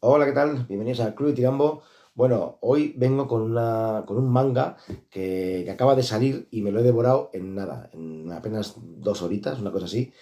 Hola, ¿qué tal? Bienvenidos a Club de Tirambo. Bueno, hoy vengo con, una, con un manga que, acaba de salir y me lo he devorado en nada, en apenas dos horitas, una cosa así.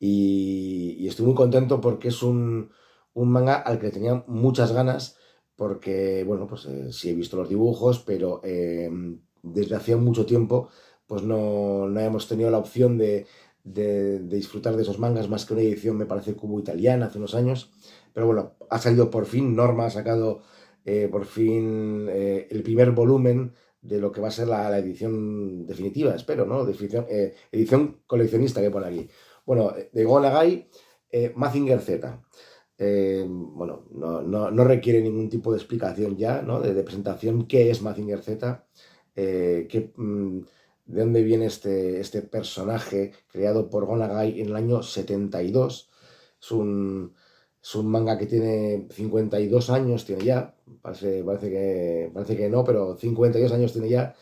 Y, estoy muy contento porque es un, un, manga al que tenía muchas ganas, porque, bueno, pues eh, sí he visto los dibujos, pero em, desde hacía mucho tiempo pues no, no hemos tenido la opción de, de disfrutar de esos mangas más que una edición, me parece, cubo italiana hace unos años. Pero bueno, ha salido por fin, Norma ha sacado eh, por fin eh, el primer volumen de lo que va a ser la, edición definitiva, espero, ¿no? Eh, edición coleccionista que pone aquí. Bueno, de Gonagai, Mazinger Z. bueno, no, requiere ningún tipo de explicación ya, ¿no? De, presentación, qué es Mazinger Z, qué... Mm, de dónde viene este, este personaje creado por Gonagai en el año 72. Es un, es un manga que tiene 52 años, tiene ya, parece, que, parece que no, pero 52 años tiene ya.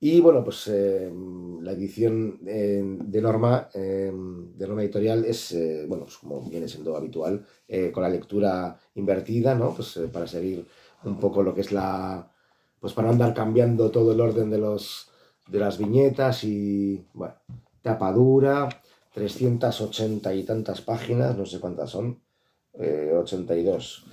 Y bueno, pues eh, la edición eh, de Norma, eh, de Norma Editorial, es, bueno, pues como viene siendo habitual, con la lectura invertida, ¿no? Pues para seguir un poco lo que es la... pues para andar cambiando todo el orden de, los, de las viñetas y, bueno, tapa dura, 380 y tantas páginas, no sé cuántas son. 82.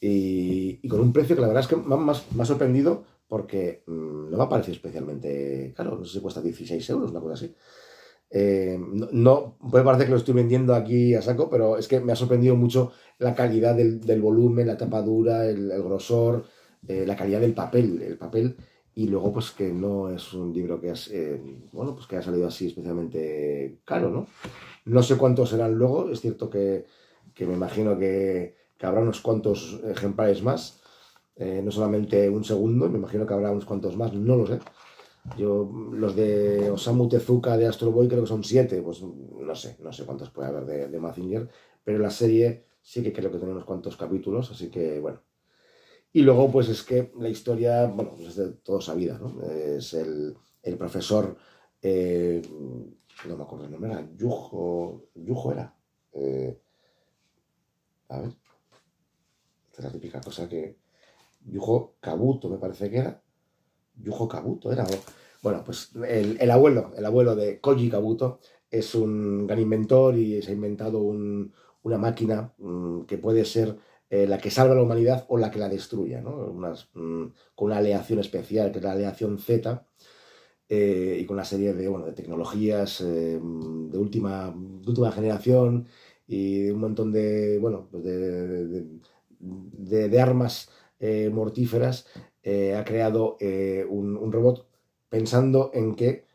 Eh, y, con un precio que la verdad es que me, ha sorprendido porque mm, no me ha parecido especialmente caro. No sé si cuesta 16 euros, una cosa así. Eh, no, puede parecer que lo estoy vendiendo aquí a saco, pero es que me ha sorprendido mucho la calidad del, volumen, la tapa dura, el, grosor, eh, la calidad del papel. El papel y luego pues que no es un libro que bueno pues que ha salido así especialmente caro no no sé cuántos serán luego es cierto que que me imagino que, habrá unos cuantos ejemplares más, eh, no solamente un segundo, me imagino que habrá unos cuantos más, no lo sé. Yo, los de Osamu Tezuka de Astro Boy creo que son siete, pues no sé, no sé cuántos puede haber de, Mazinger, pero la serie sí que creo que tiene unos cuantos capítulos, así que bueno. Y luego, pues es que la historia, bueno, pues es de toda sabida, ¿no? Es el, profesor, eh, no me acuerdo el nombre, era Yujo, Yujo era. Eh, a ver. Esta es la típica cosa que. Yujo Kabuto, me parece que era. Yujo Kabuto era. Bueno, pues el, abuelo, el abuelo de Koji Kabuto es un gran inventor y se ha inventado una máquina mm, que puede ser eh, la que salva a la humanidad o la que la destruya, ¿no? Mm, con una aleación especial, que es la aleación Z, eh, y con una serie de, tecnologías eh, de, última, de última generación y un montón de, bueno, pues de, armas eh, mortíferas, eh, ha creado eh, un, robot pensando en que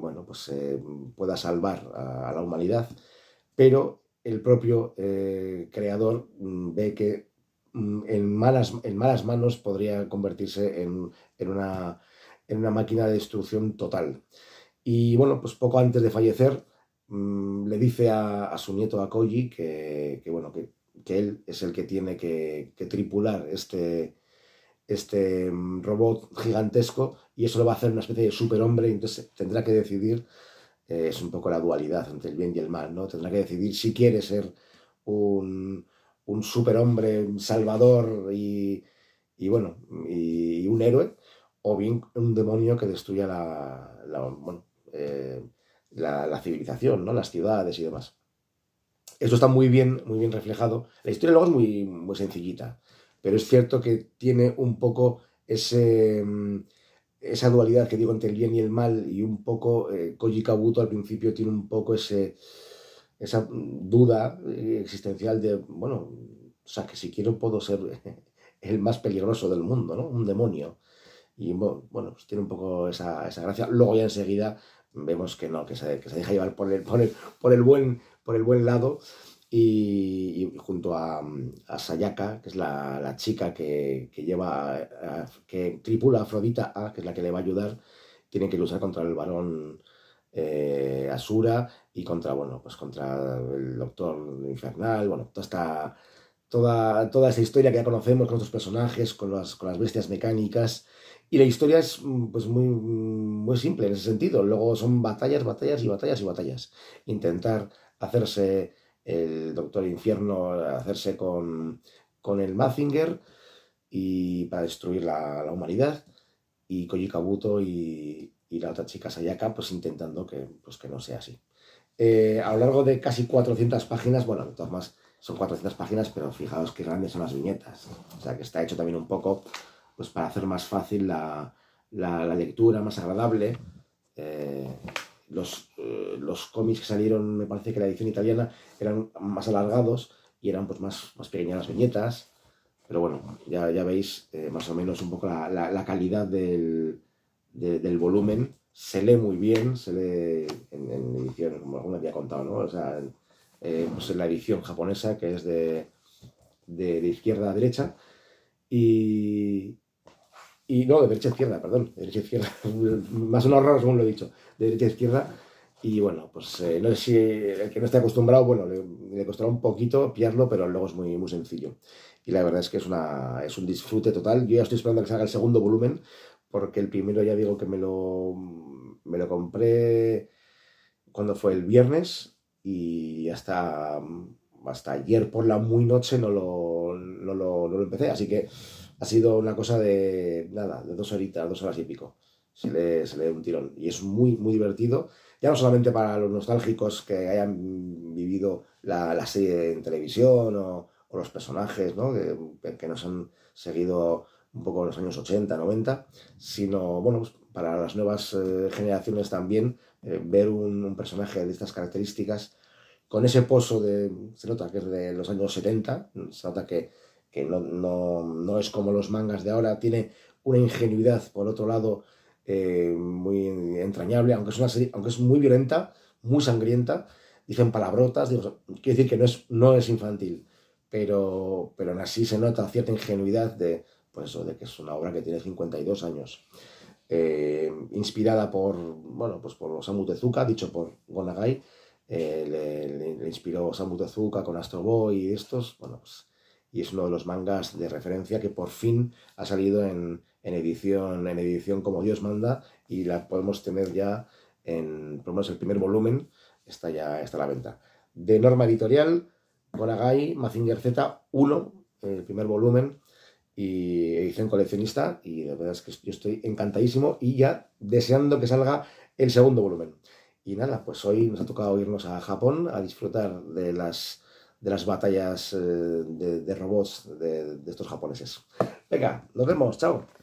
bueno, pues, pueda salvar a, la humanidad, pero el propio creador mm, ve que mm, en malas, en malas manos podría convertirse en, en, una, en una máquina de destrucción total. Y bueno, pues poco antes de fallecer, Mm, le dice a, su nieto, a Koji, que, bueno, que, él es el que tiene que, tripular este, este mm, robot gigantesco y eso lo va a hacer una especie de superhombre, y entonces tendrá que decidir, eh, es un poco la dualidad entre el bien y el mal, ¿no? Tendrá que decidir si quiere ser un, superhombre salvador y, bueno, y, un héroe, o bien un demonio que destruya la, la eh, la, civilización, ¿no? las ciudades y demás. Esto está muy bien, muy bien reflejado. La historia luego es muy, muy sencillita, pero es cierto que tiene un poco ese, mm, esa dualidad que digo entre el bien y el mal y un poco, eh, Koji Kabuto al principio tiene un poco ese, esa mm, duda eh, existencial de, bueno, o sea, que si quiero puedo ser el más peligroso del mundo, ¿no? Un demonio. Y bueno, pues tiene un poco esa, esa gracia. Luego ya enseguida vemos que no, que se, deja llevar por el, por el, buen, por el buen lado. Y, junto a, a, Sayaka, que es la, chica que, lleva, que tripula a Afrodita A, que es la que le va a ayudar, tiene que luchar contra el varón eh, Asura y contra, bueno, pues contra el Doctor Infernal, bueno, toda esta toda, toda esa historia que ya conocemos con otros personajes, con las, con las bestias mecánicas. Y la historia es mm, pues, muy, mm, muy simple en ese sentido. Luego son batallas, batallas y batallas y batallas. Intentar hacerse el Doctor Infierno, hacerse con, el Mazinger y para destruir la, humanidad. Y Koji Kabuto y, la otra chica Sayaka pues intentando que, pues, que no sea así. Eh, a lo largo de casi 400 páginas, bueno, de todas más, son 400 páginas, pero fijaos qué grandes son las viñetas. O sea, que está hecho también un poco pues para hacer más fácil la, la, lectura, más agradable. Eh, los, eh, los, cómics que salieron, me parece que la edición italiana, eran más alargados y eran pues más, más pequeñas las viñetas. Pero bueno, ya, ya veis eh, más o menos un poco la, la, calidad del, del, volumen. Se lee muy bien, se lee en, en como alguna había contado, ¿no? O sea, eh, pues, la edición japonesa, que es de, izquierda a derecha, y, y no, de derecha a izquierda, perdón, de derecha a izquierda, más un según lo he dicho, de derecha a izquierda. Y bueno, pues eh, no sé si el que no esté acostumbrado, bueno, le, costará un poquito pillarlo, pero luego es muy, muy sencillo. Y la verdad es que es, es un disfrute total. Yo ya estoy esperando que salga el segundo volumen, porque el primero ya digo que me lo, me lo compré cuando fue el viernes y hasta, mm, hasta ayer por la muy noche no lo, empecé, así que ha sido una cosa de nada, de dos horitas, dos horas y pico. Se le, se un tirón. Y es muy, muy divertido, ya no solamente para los nostálgicos que hayan vivido la, la serie en televisión o, los personajes ¿no? que, que, nos han seguido un poco en los años 80, 90, sino, bueno, pues, para las nuevas eh, generaciones también eh, ver un, personaje de estas características con ese pozo de, se nota que es de los años 70, se nota que, que no, no, no, es como los mangas de ahora, tiene una ingenuidad por otro lado eh, muy entrañable, aunque es, una serie, aunque es muy violenta, muy sangrienta, dicen palabrotas, quiero decir que no es, no es infantil, pero, pero así se nota cierta ingenuidad de, pues, de que es una obra que tiene 52 años. Eh, inspirada por, bueno, pues por Osamu Tezuka, dicho por Gonagai, eh, le, inspiró Osamu Tezuka con Astro Boy y estos, bueno, pues, y es uno de los mangas de referencia que por fin ha salido en, edición, en edición como Dios manda y la podemos tener ya en, por lo menos el primer volumen, está ya está a la venta. De norma editorial, Gonagai, Mazinger Z 1, el primer volumen, y edición coleccionista y la verdad es que yo estoy encantadísimo y ya deseando que salga el segundo volumen. Y nada, pues hoy nos ha tocado irnos a Japón a disfrutar de las, de las batallas eh, de, robots de estos japoneses. Venga, nos vemos, chao.